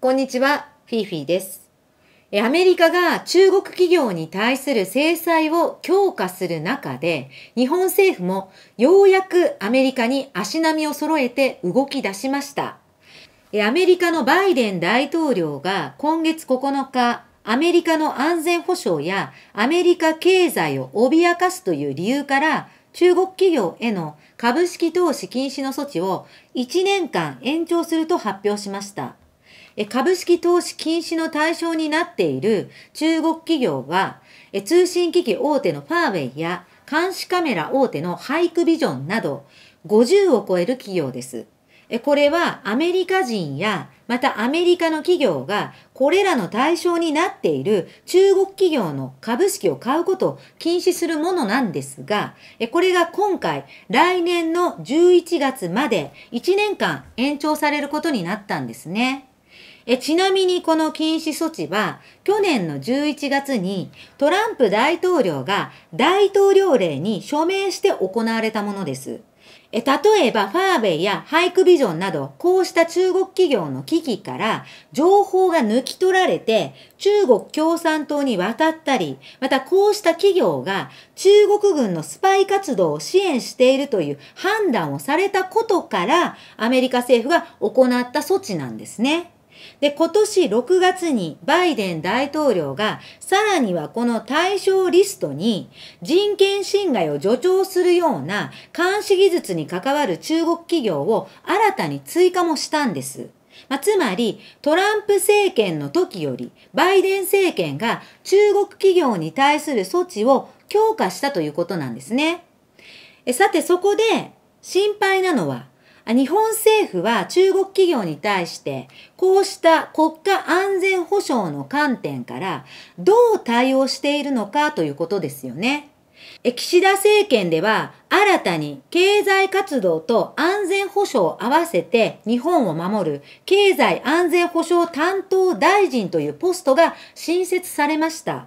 こんにちは、フィーフィーです。アメリカが中国企業に対する制裁を強化する中で、日本政府もようやくアメリカに足並みを揃えて動き出しました。アメリカのバイデン大統領が今月9日、アメリカの安全保障やアメリカ経済を脅かすという理由から中国企業への株式投資禁止の措置を1年間延長すると発表しました。株式投資禁止の対象になっている中国企業は、通信機器大手のファーウェイや監視カメラ大手のハイクビジョンなど50を超える企業です。これはアメリカ人やまたアメリカの企業がこれらの対象になっている中国企業の株式を買うことを禁止するものなんですが、これが今回来年の11月まで1年間延長されることになったんですね。えちなみにこの禁止措置は、去年の11月にトランプ大統領が大統領令に署名して行われたものです。え例えば、ファーウェイやハイクビジョンなど、こうした中国企業の危機から情報が抜き取られて、中国共産党に渡ったり、またこうした企業が中国軍のスパイ活動を支援しているという判断をされたことから、アメリカ政府が行った措置なんですね。で、今年6月にバイデン大統領が、さらにはこの対象リストに人権侵害を助長するような監視技術に関わる中国企業を新たに追加もしたんです。まあ、つまり、トランプ政権の時より、バイデン政権が中国企業に対する措置を強化したということなんですね。えさて、そこで心配なのは、日本政府は中国企業に対して、こうした国家安全保障の観点から、どう対応しているのかということですよね。岸田政権では新たに経済活動と安全保障を合わせて日本を守る経済安全保障担当大臣というポストが新設されました。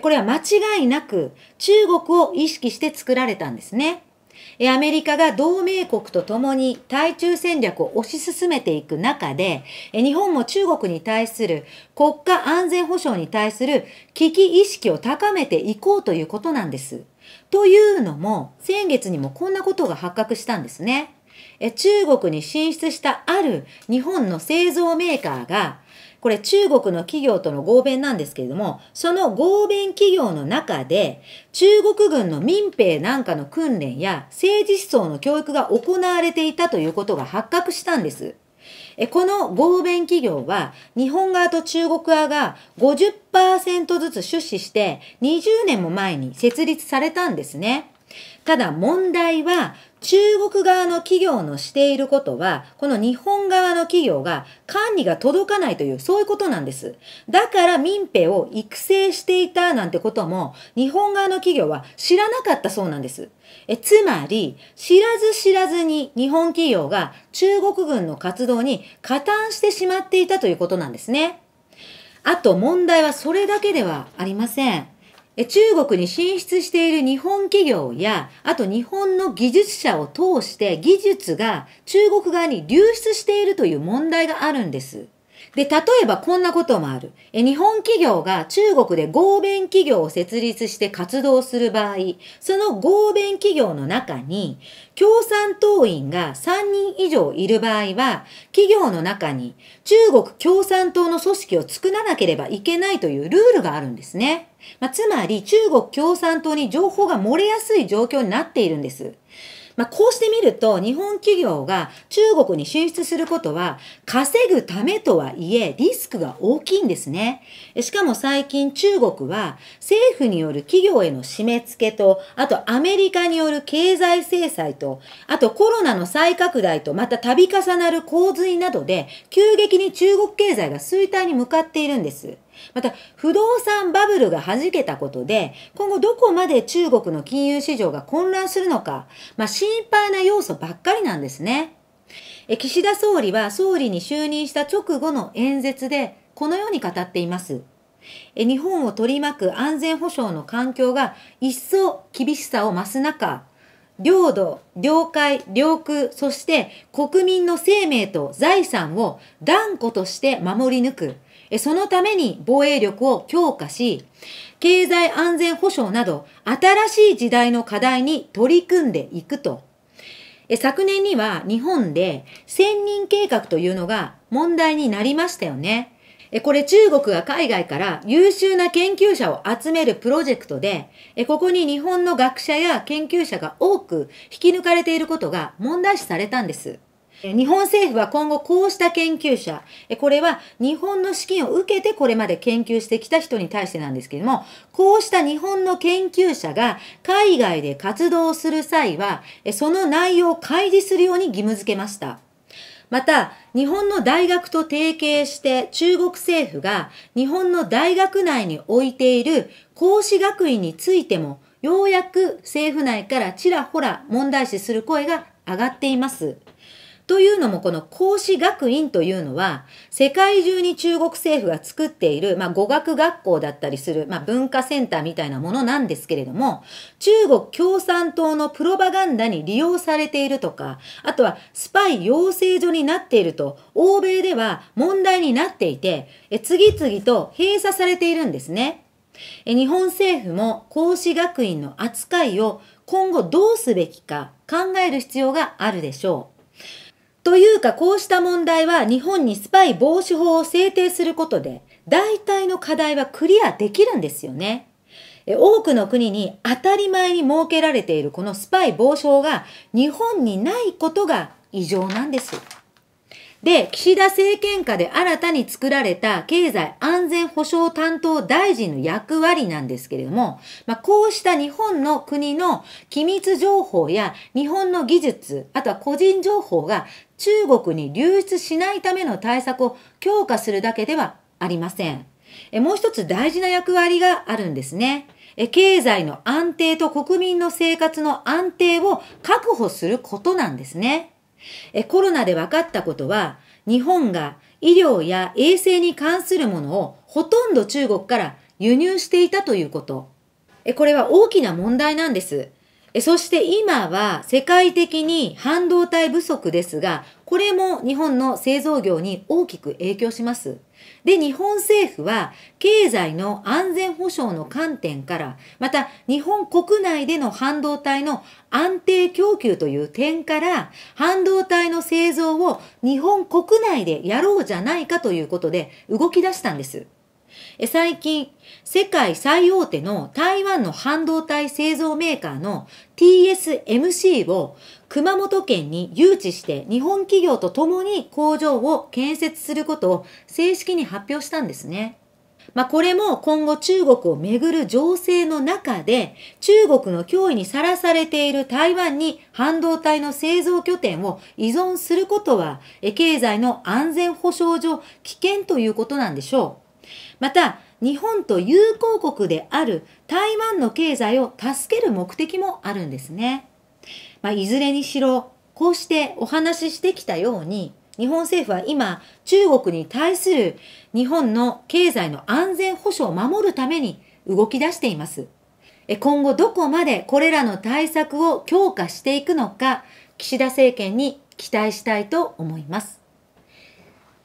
これは間違いなく中国を意識して作られたんですね。アメリカが同盟国と共に対中戦略を推し進めていく中で、日本も中国に対する国家安全保障に対する危機意識を高めていこうということなんです。というのも、先月にもこんなことが発覚したんですね。中国に進出したある日本の製造メーカーが、これ中国の企業との合弁なんですけれども、その合弁企業の中で、中国軍の民兵なんかの訓練や政治思想の教育が行われていたということが発覚したんです。この合弁企業は日本側と中国側が50%ずつ出資して20年も前に設立されたんですね。ただ問題は中国側の企業のしていることは、この日本側の企業が管理が届かないという、そういうことなんです。だから民兵を育成していたなんてことも、日本側の企業は知らなかったそうなんです。えつまり、知らず知らずに日本企業が中国軍の活動に加担してしまっていたということなんですね。あと問題はそれだけではありません。中国に進出している日本企業や、あと日本の技術者を通して技術が中国側に流出しているという問題があるんです。で、例えばこんなこともある。え日本企業が中国で合弁企業を設立して活動する場合、その合弁企業の中に、共産党員が3人以上いる場合は、企業の中に中国共産党の組織を作らなければいけないというルールがあるんですね。まあ、つまり中国共産党に情報が漏れやすい状況になっているんです。まあ、こうしてみると、日本企業が中国に進出することは、稼ぐためとはいえ、リスクが大きいんですね。しかも最近中国は、政府による企業への締め付けと、あとアメリカによる経済制裁と、あとコロナの再拡大と、また度重なる洪水などで、急激に中国経済が衰退に向かっているんです。また不動産バブルが弾けたことで今後どこまで中国の金融市場が混乱するのか、まあ、心配な要素ばっかりなんですねえ岸田総理は総理に就任した直後の演説でこのように語っていますえ日本を取り巻く安全保障の環境が一層厳しさを増す中領土、領海、領空、そして国民の生命と財産を断固として守り抜くそのために防衛力を強化し、経済安全保障など新しい時代の課題に取り組んでいくと。昨年には日本で千人計画というのが問題になりましたよね。これ中国が海外から優秀な研究者を集めるプロジェクトで、ここに日本の学者や研究者が多く引き抜かれていることが問題視されたんです。日本政府は今後こうした研究者、これは日本の資金を受けてこれまで研究してきた人に対してなんですけれども、こうした日本の研究者が海外で活動する際は、その内容を開示するように義務付けました。また、日本の大学と提携して中国政府が日本の大学内に置いている講師学院についてもようやく政府内からちらほら問題視する声が上がっています。というのもこの孔子学院というのは世界中に中国政府が作っている、まあ、語学学校だったりする、まあ、文化センターみたいなものなんですけれども中国共産党のプロパガンダに利用されているとかあとはスパイ養成所になっていると欧米では問題になっていてえ次々と閉鎖されているんですね。え日本政府も孔子学院の扱いを今後どうすべきか考える必要があるでしょう。というか、こうした問題は日本にスパイ防止法を制定することで、大体の課題はクリアできるんですよね。多くの国に当たり前に設けられているこのスパイ防止法が日本にないことが異常なんです。で、岸田政権下で新たに作られた経済安全保障担当大臣の役割なんですけれども、まあ、こうした日本の国の機密情報や日本の技術、あとは個人情報が中国に流出しないための対策を強化するだけではありません。えもう一つ大事な役割があるんですね。え経済の安定と国民の生活の安定を確保することなんですね。えコロナで分かったことは、日本が医療や衛生に関するものをほとんど中国から輸入していたということ。えこれは大きな問題なんです。そして今は世界的に半導体不足ですが、これも日本の製造業に大きく影響します。で、日本政府は経済の安全保障の観点から、また日本国内での半導体の安定供給という点から、半導体の製造を日本国内でやろうじゃないかということで動き出したんです。最近、世界最大手の台湾の半導体製造メーカーの TSMC を熊本県に誘致して日本企業と共に工場を建設することを正式に発表したんですね。まあ、これも今後中国をめぐる情勢の中で中国の脅威にさらされている台湾に半導体の製造拠点を依存することは経済の安全保障上危険ということなんでしょう。また、日本と友好国である台湾の経済を助ける目的もあるんですね。まあ、いずれにしろ、こうしてお話ししてきたように、日本政府は今、中国に対する日本の経済の安全保障を守るために動き出しています。今後どこまでこれらの対策を強化していくのか、岸田政権に期待したいと思います。